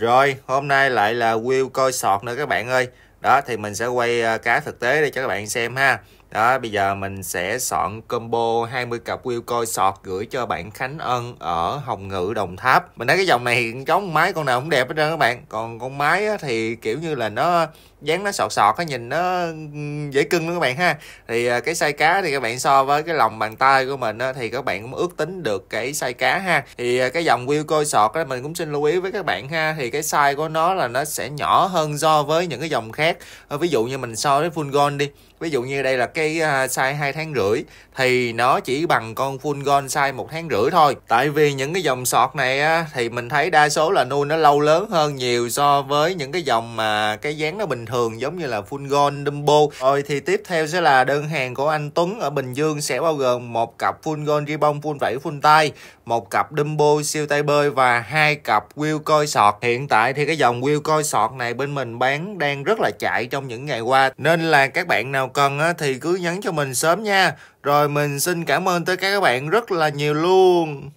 Rồi, hôm nay lại là Will coi sọt nữa các bạn ơi. Đó, thì mình sẽ quay ờ, cá thực tế đây cho các bạn xem ha đó bây giờ mình sẽ soạn combo 20 cặp wheel coi sọt gửi cho bạn Khánh Ân ở Hồng Ngự Đồng Tháp mình thấy cái dòng này giống máy con nào cũng đẹp hết trơn các bạn còn con máy thì kiểu như là nó dáng nó sọt sọt nó nhìn nó dễ cưng luôn các bạn ha thì à, cái size cá thì các bạn so với cái lòng bàn tay của mình thì các bạn cũng ước tính được cái size cá ha thì à, cái dòng wheel coi sọt mình cũng xin lưu ý với các bạn ha thì cái size của nó là nó sẽ nhỏ hơn so với những cái dòng khác ờ, ví dụ như mình so với full gold đi ví dụ như đây là cái cái uh, size hai tháng rưỡi thì nó chỉ bằng con full gold size một tháng rưỡi thôi tại vì những cái dòng sọt này á, thì mình thấy đa số là nuôi nó lâu lớn hơn nhiều so với những cái dòng mà cái dáng nó bình thường giống như là full gold dumbo rồi thì tiếp theo sẽ là đơn hàng của anh Tuấn ở Bình Dương sẽ bao gồm một cặp full gold ribbon full vảy full tay một cặp dumbo siêu tay bơi và hai cặp wheel coi sọt hiện tại thì cái dòng wheel coi sọt này bên mình bán đang rất là chạy trong những ngày qua nên là các bạn nào cần á, thì cứ cứ nhắn cho mình sớm nha. Rồi mình xin cảm ơn tới các bạn rất là nhiều luôn.